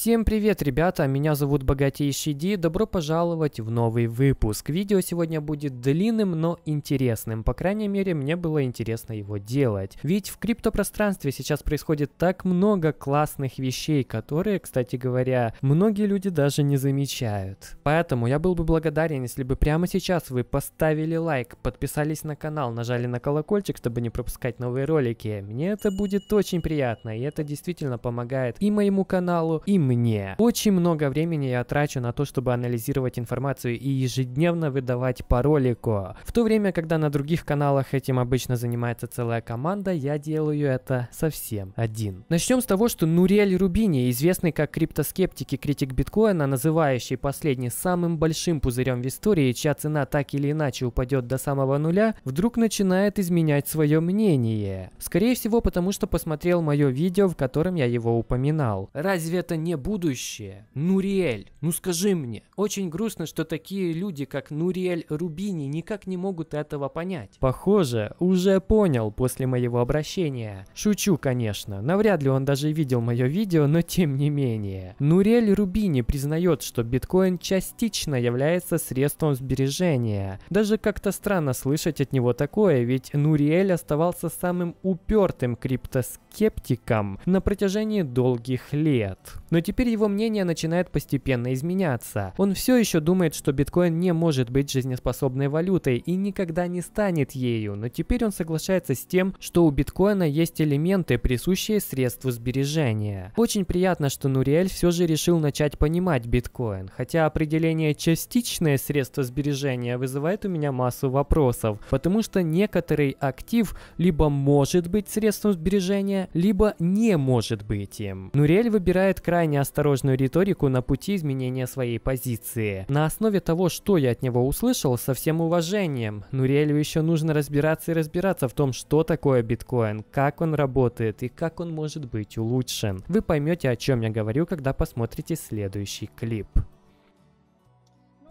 Всем привет, ребята! Меня зовут Богатейший Ди. Добро пожаловать в новый выпуск. Видео сегодня будет длинным, но интересным. По крайней мере, мне было интересно его делать. Ведь в криптопространстве сейчас происходит так много классных вещей, которые, кстати говоря, многие люди даже не замечают. Поэтому я был бы благодарен, если бы прямо сейчас вы поставили лайк, подписались на канал, нажали на колокольчик, чтобы не пропускать новые ролики. Мне это будет очень приятно, и это действительно помогает и моему каналу, и мне. Очень много времени я трачу на то, чтобы анализировать информацию и ежедневно выдавать по ролику. В то время, когда на других каналах этим обычно занимается целая команда, я делаю это совсем один. Начнем с того, что Нурель Рубини, известный как криптоскептик и критик биткоина, называющий последний самым большим пузырем в истории, чья цена так или иначе упадет до самого нуля, вдруг начинает изменять свое мнение. Скорее всего, потому что посмотрел мое видео, в котором я его упоминал. Разве это не будущее. Нуриэль, ну скажи мне. Очень грустно, что такие люди, как Нуриэль Рубини, никак не могут этого понять. Похоже, уже понял после моего обращения. Шучу, конечно. Навряд ли он даже видел мое видео, но тем не менее. Нуриэль Рубини признает, что биткоин частично является средством сбережения. Даже как-то странно слышать от него такое, ведь Нуриэль оставался самым упертым криптоскептиком на протяжении долгих лет. Но теперь его мнение начинает постепенно изменяться. Он все еще думает, что биткоин не может быть жизнеспособной валютой и никогда не станет ею, но теперь он соглашается с тем, что у биткоина есть элементы, присущие средству сбережения. Очень приятно, что Нуриэль все же решил начать понимать биткоин, хотя определение «частичное средство сбережения» вызывает у меня массу вопросов, потому что некоторый актив либо может быть средством сбережения, либо не может быть им. Нуриэль выбирает крайне неосторожную риторику на пути изменения своей позиции. На основе того, что я от него услышал, со всем уважением, Нурелю еще нужно разбираться и разбираться в том, что такое биткоин, как он работает и как он может быть улучшен. Вы поймете, о чем я говорю, когда посмотрите следующий клип.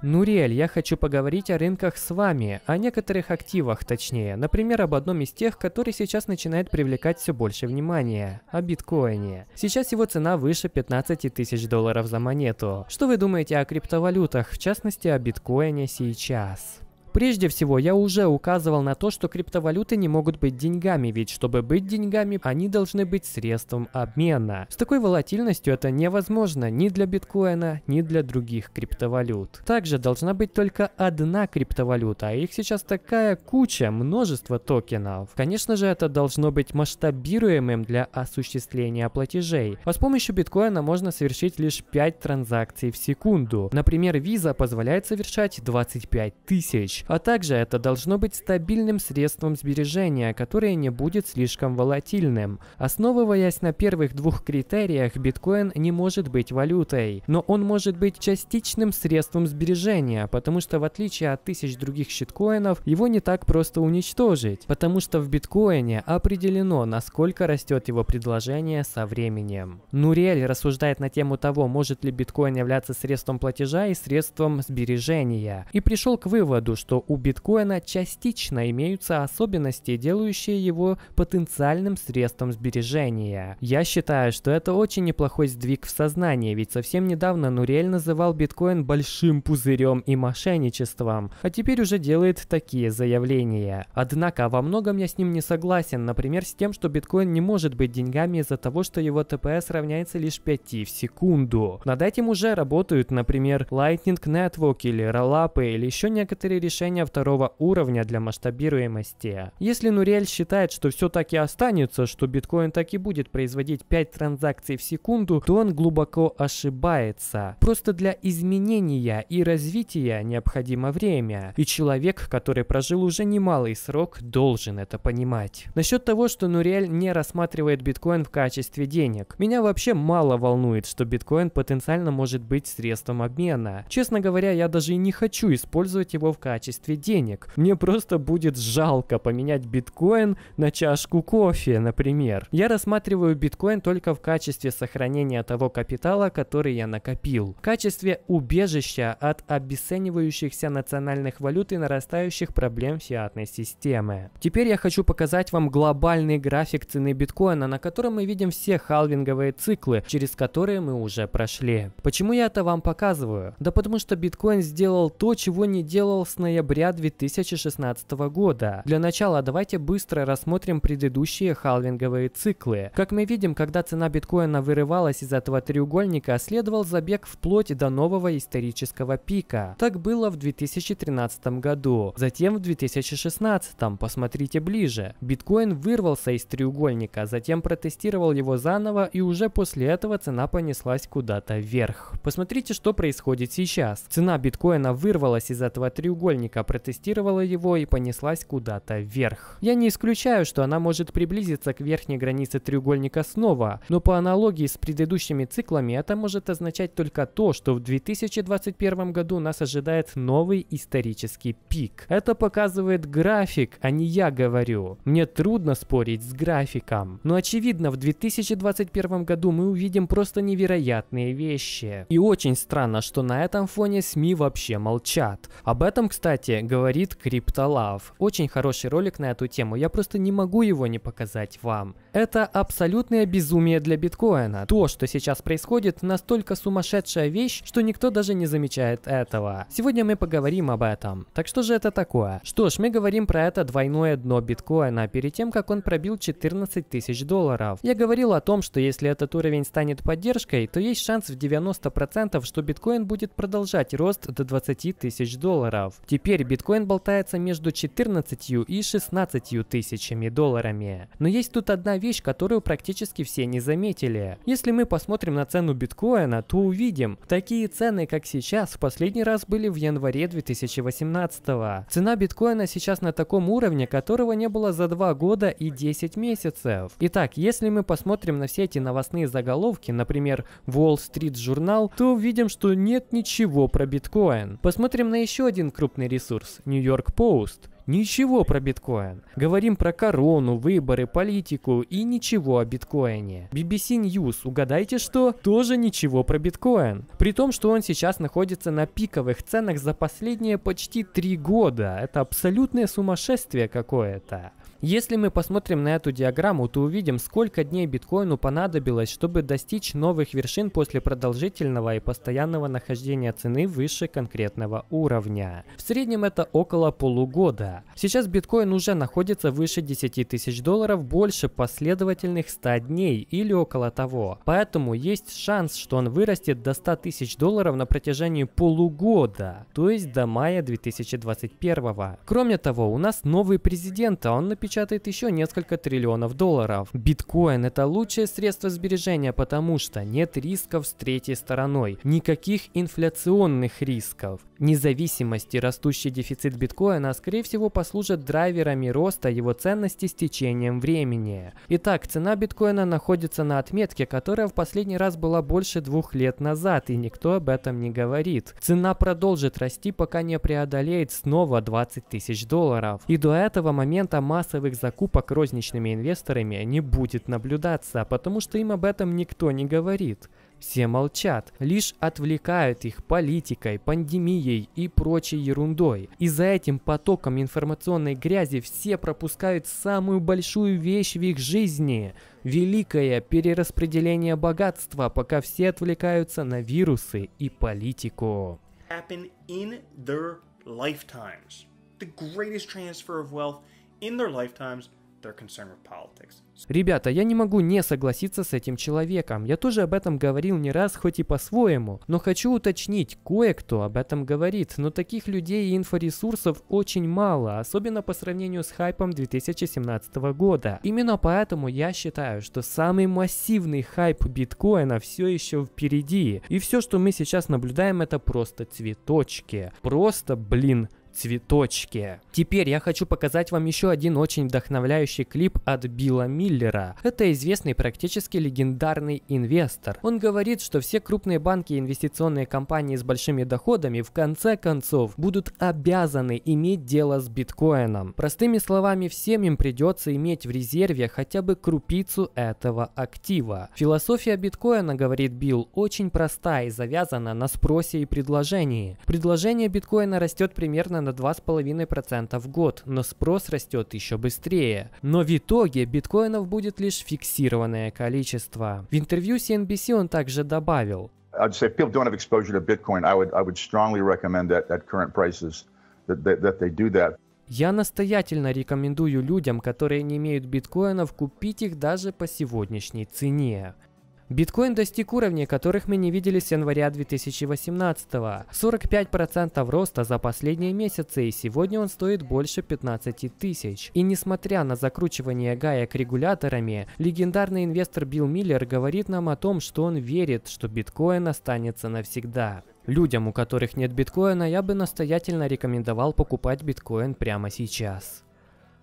Нуриэль, я хочу поговорить о рынках с вами, о некоторых активах точнее, например, об одном из тех, который сейчас начинает привлекать все больше внимания, о биткоине. Сейчас его цена выше 15 тысяч долларов за монету. Что вы думаете о криптовалютах, в частности о биткоине сейчас? Прежде всего, я уже указывал на то, что криптовалюты не могут быть деньгами, ведь чтобы быть деньгами, они должны быть средством обмена. С такой волатильностью это невозможно ни для биткоина, ни для других криптовалют. Также должна быть только одна криптовалюта, а их сейчас такая куча, множество токенов. Конечно же, это должно быть масштабируемым для осуществления платежей. А с помощью биткоина можно совершить лишь 5 транзакций в секунду. Например, Visa позволяет совершать 25 тысяч. А также это должно быть стабильным средством сбережения, которое не будет слишком волатильным. Основываясь на первых двух критериях, биткоин не может быть валютой, но он может быть частичным средством сбережения, потому что в отличие от тысяч других щиткоинов, его не так просто уничтожить, потому что в биткоине определено, насколько растет его предложение со временем. Нурель рассуждает на тему того, может ли биткоин являться средством платежа и средством сбережения, и пришел к выводу, что что у биткоина частично имеются особенности, делающие его потенциальным средством сбережения. Я считаю, что это очень неплохой сдвиг в сознании, ведь совсем недавно Нурель называл биткоин большим пузырем и мошенничеством, а теперь уже делает такие заявления. Однако во многом я с ним не согласен, например, с тем, что биткоин не может быть деньгами из-за того, что его ТПС равняется лишь 5 в секунду. Над этим уже работают, например, Lightning Network или Rollup или еще некоторые решения решение второго уровня для масштабируемости. Если Нурель считает, что все так и останется, что биткоин так и будет производить 5 транзакций в секунду, то он глубоко ошибается. Просто для изменения и развития необходимо время, и человек, который прожил уже немалый срок, должен это понимать. Насчет того, что Нурель не рассматривает биткоин в качестве денег. Меня вообще мало волнует, что биткоин потенциально может быть средством обмена. Честно говоря, я даже и не хочу использовать его в качестве качестве денег. Мне просто будет жалко поменять биткоин на чашку кофе, например. Я рассматриваю биткоин только в качестве сохранения того капитала, который я накопил. В качестве убежища от обесценивающихся национальных валют и нарастающих проблем фиатной системы. Теперь я хочу показать вам глобальный график цены биткоина, на котором мы видим все халвинговые циклы, через которые мы уже прошли. Почему я это вам показываю? Да потому что биткоин сделал то, чего не делал с ноября ноября 2016 года. Для начала давайте быстро рассмотрим предыдущие халвинговые циклы. Как мы видим, когда цена биткоина вырывалась из этого треугольника, следовал забег вплоть до нового исторического пика. Так было в 2013 году, затем в 2016, посмотрите ближе. Биткоин вырвался из треугольника, затем протестировал его заново и уже после этого цена понеслась куда-то вверх. Посмотрите, что происходит сейчас. Цена биткоина вырвалась из этого треугольника, наверняка протестировала его и понеслась куда-то вверх. Я не исключаю, что она может приблизиться к верхней границе треугольника снова, но по аналогии с предыдущими циклами это может означать только то, что в 2021 году нас ожидает новый исторический пик. Это показывает график, а не я говорю. Мне трудно спорить с графиком. Но очевидно, в 2021 году мы увидим просто невероятные вещи. И очень странно, что на этом фоне СМИ вообще молчат. Об этом, кстати, кстати, говорит Криптолав. Очень хороший ролик на эту тему, я просто не могу его не показать вам. Это абсолютное безумие для биткоина. То, что сейчас происходит, настолько сумасшедшая вещь, что никто даже не замечает этого. Сегодня мы поговорим об этом. Так что же это такое? Что ж, мы говорим про это двойное дно биткоина перед тем, как он пробил 14 тысяч долларов. Я говорил о том, что если этот уровень станет поддержкой, то есть шанс в 90%, что биткоин будет продолжать рост до 20 тысяч долларов. Теперь Теперь биткоин болтается между 14 и 16 тысячами долларами. Но есть тут одна вещь, которую практически все не заметили. Если мы посмотрим на цену биткоина, то увидим, такие цены, как сейчас, в последний раз были в январе 2018 -го. Цена биткоина сейчас на таком уровне, которого не было за 2 года и 10 месяцев. Итак, если мы посмотрим на все эти новостные заголовки, например, Wall Street Journal, то увидим, что нет ничего про биткоин. Посмотрим на еще один крупный ресурс ресурс Нью-Йорк Пост ничего про биткоин. Говорим про корону, выборы, политику и ничего о биткоине. BBC News, угадайте что, тоже ничего про биткоин. При том, что он сейчас находится на пиковых ценах за последние почти три года. Это абсолютное сумасшествие какое-то. Если мы посмотрим на эту диаграмму, то увидим, сколько дней биткоину понадобилось, чтобы достичь новых вершин после продолжительного и постоянного нахождения цены выше конкретного уровня. В среднем это около полугода. Сейчас биткоин уже находится выше 10 тысяч долларов больше последовательных 100 дней или около того. Поэтому есть шанс, что он вырастет до 100 тысяч долларов на протяжении полугода, то есть до мая 2021. Кроме того, у нас новый президент, а он написал печатает еще несколько триллионов долларов. Биткоин – это лучшее средство сбережения, потому что нет рисков с третьей стороной, никаких инфляционных рисков. Независимость и растущий дефицит биткоина, скорее всего, послужат драйверами роста его ценности с течением времени. Итак, цена биткоина находится на отметке, которая в последний раз была больше двух лет назад, и никто об этом не говорит. Цена продолжит расти, пока не преодолеет снова 20 тысяч долларов. И до этого момента масса массовых закупок розничными инвесторами не будет наблюдаться, потому что им об этом никто не говорит. Все молчат, лишь отвлекают их политикой, пандемией и прочей ерундой. И за этим потоком информационной грязи все пропускают самую большую вещь в их жизни – великое перераспределение богатства, пока все отвлекаются на вирусы и политику. The greatest transfer of wealth – in their lifetimes their concern with politics. Ребята, я не могу не согласиться с этим человеком. Я тоже об этом говорил не раз, хоть и по-своему. Но хочу уточнить, кое-кто об этом говорит, но таких людей и инфоресурсов очень мало, особенно по сравнению с хайпом 2017 года. Именно поэтому я считаю, что самый массивный хайп биткоина все еще впереди. И все, что мы сейчас наблюдаем, это просто цветочки. Просто, блин, цветочки. Теперь я хочу показать вам еще один очень вдохновляющий клип от Билла Миллера. Это известный практически легендарный инвестор. Он говорит, что все крупные банки и инвестиционные компании с большими доходами в конце концов будут обязаны иметь дело с биткоином. Простыми словами, всем им придется иметь в резерве хотя бы крупицу этого актива. Философия биткоина, говорит Билл, очень проста и завязана на спросе и предложении. Предложение биткоина растет примерно на на 2,5% в год, но спрос растет еще быстрее. Но в итоге биткоинов будет лишь фиксированное количество. В интервью CNBC он также добавил. Я настоятельно рекомендую людям, которые не имеют биткоинов, купить их даже по сегодняшней цене. Биткоин достиг уровней, которых мы не видели с января 2018 -го. 45% роста за последние месяцы, и сегодня он стоит больше 15 тысяч. И несмотря на закручивание гаек регуляторами, легендарный инвестор Билл Миллер говорит нам о том, что он верит, что биткоин останется навсегда. Людям, у которых нет биткоина, я бы настоятельно рекомендовал покупать биткоин прямо сейчас.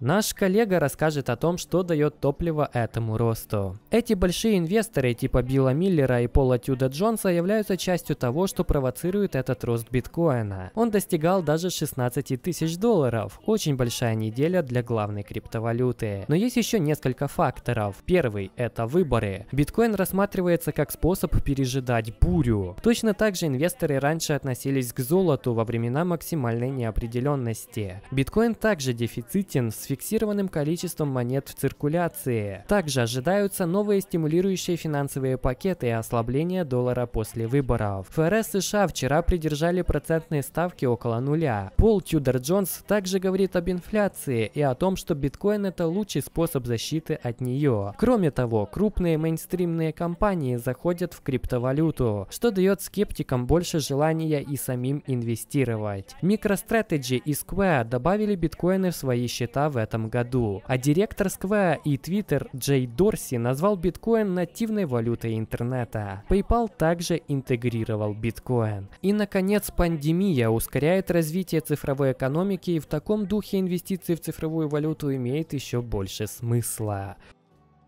Наш коллега расскажет о том, что дает топливо этому росту. Эти большие инвесторы типа Билла Миллера и Пола Тюда Джонса являются частью того, что провоцирует этот рост биткоина. Он достигал даже 16 тысяч долларов. Очень большая неделя для главной криптовалюты. Но есть еще несколько факторов. Первый – это выборы. Биткоин рассматривается как способ пережидать бурю. Точно так же инвесторы раньше относились к золоту во времена максимальной неопределенности. Биткоин также дефицитен в с фиксированным количеством монет в циркуляции. Также ожидаются новые стимулирующие финансовые пакеты и ослабление доллара после выборов. ФРС США вчера придержали процентные ставки около нуля. Пол Тюдор Джонс также говорит об инфляции и о том, что биткоин это лучший способ защиты от нее. Кроме того, крупные мейнстримные компании заходят в криптовалюту, что дает скептикам больше желания и самим инвестировать. MicroStrategy и Square добавили биткоины в свои счета в в этом году. А директор Square и Twitter Джей Дорси назвал биткоин нативной валютой интернета. PayPal также интегрировал биткоин. И, наконец, пандемия ускоряет развитие цифровой экономики и в таком духе инвестиции в цифровую валюту имеет еще больше смысла.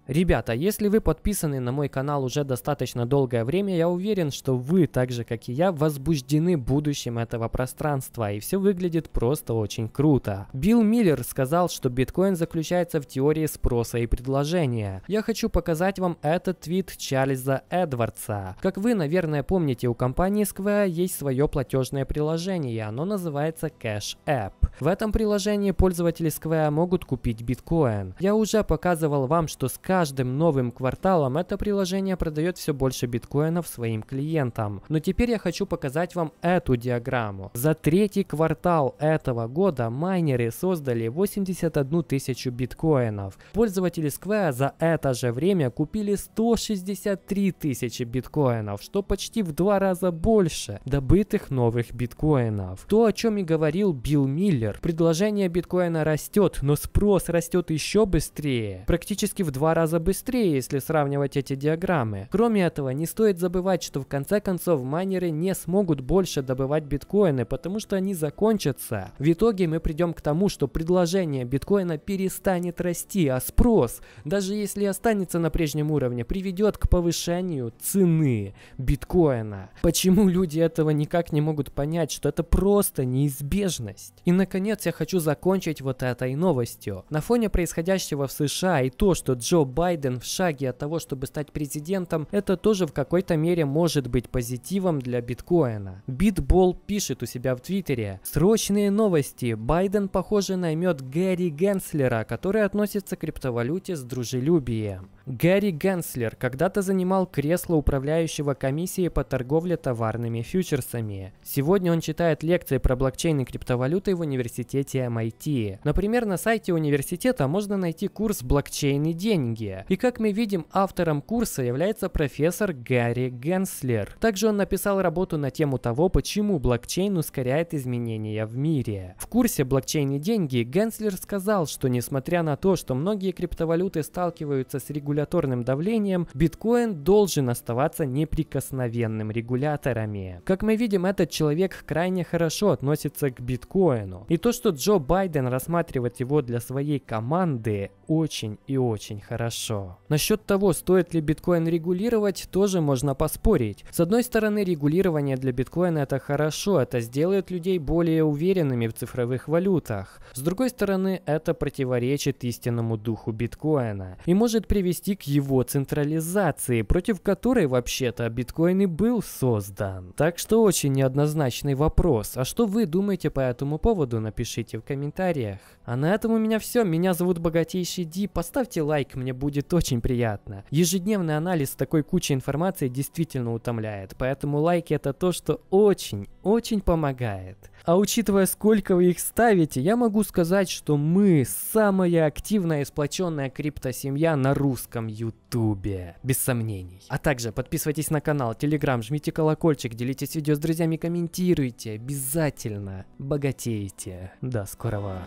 Ребята, если вы подписаны на мой канал уже достаточно долгое время, я уверен, что вы, так же как и я, возбуждены будущим этого пространства, и все выглядит просто очень круто. Билл Миллер сказал, что биткоин заключается в теории спроса и предложения. Я хочу показать вам этот твит Чарльза Эдвардса. Как вы, наверное, помните, у компании Square есть свое платежное приложение, и оно называется Cash App. В этом приложении пользователи Square могут купить биткоин. Я уже показывал вам, что с каждым новым кварталом это приложение продает все больше биткоинов своим клиентам. Но теперь я хочу показать вам эту диаграмму. За третий квартал этого года майнеры создали 81 тысячу биткоинов. Пользователи Square за это же время купили 163 тысячи биткоинов, что почти в два раза больше добытых новых биткоинов. То, о чем и говорил Билл Миллер, спойлер. Предложение биткоина растет, но спрос растет еще быстрее. Практически в два раза быстрее, если сравнивать эти диаграммы. Кроме этого, не стоит забывать, что в конце концов майнеры не смогут больше добывать биткоины, потому что они закончатся. В итоге мы придем к тому, что предложение биткоина перестанет расти, а спрос, даже если останется на прежнем уровне, приведет к повышению цены биткоина. Почему люди этого никак не могут понять, что это просто неизбежность? И наконец наконец, я хочу закончить вот этой новостью. На фоне происходящего в США и то, что Джо Байден в шаге от того, чтобы стать президентом, это тоже в какой-то мере может быть позитивом для биткоина. Битбол пишет у себя в Твиттере. Срочные новости. Байден, похоже, наймет Гэри Генслера, который относится к криптовалюте с дружелюбием. Гэри Генслер когда-то занимал кресло управляющего комиссии по торговле товарными фьючерсами. Сегодня он читает лекции про блокчейн и криптовалюты в университете университете MIT. Эм Например, на сайте университета можно найти курс «Блокчейн и деньги». И как мы видим, автором курса является профессор Гарри Генслер. Также он написал работу на тему того, почему блокчейн ускоряет изменения в мире. В курсе «Блокчейн и деньги» Генслер сказал, что несмотря на то, что многие криптовалюты сталкиваются с регуляторным давлением, биткоин должен оставаться неприкосновенным регуляторами. Как мы видим, этот человек крайне хорошо относится к биткоину. И то, что Джо Байден рассматривает его для своей команды, очень и очень хорошо. Насчет того, стоит ли биткоин регулировать, тоже можно поспорить. С одной стороны, регулирование для биткоина это хорошо, это сделает людей более уверенными в цифровых валютах. С другой стороны, это противоречит истинному духу биткоина и может привести к его централизации, против которой вообще-то биткоин и был создан. Так что очень неоднозначный вопрос. А что вы думаете по этому поводу? поводу напишите в комментариях. А на этом у меня все. Меня зовут Богатейший Ди. Поставьте лайк, мне будет очень приятно. Ежедневный анализ такой кучи информации действительно утомляет, поэтому лайки это то, что очень-очень помогает. А учитывая, сколько вы их ставите, я могу сказать, что мы самая активная и сплоченная криптосемья на русском ютубе. Без сомнений. А также подписывайтесь на канал, телеграм, жмите колокольчик, делитесь видео с друзьями, комментируйте. Обязательно богатейте. До скорого.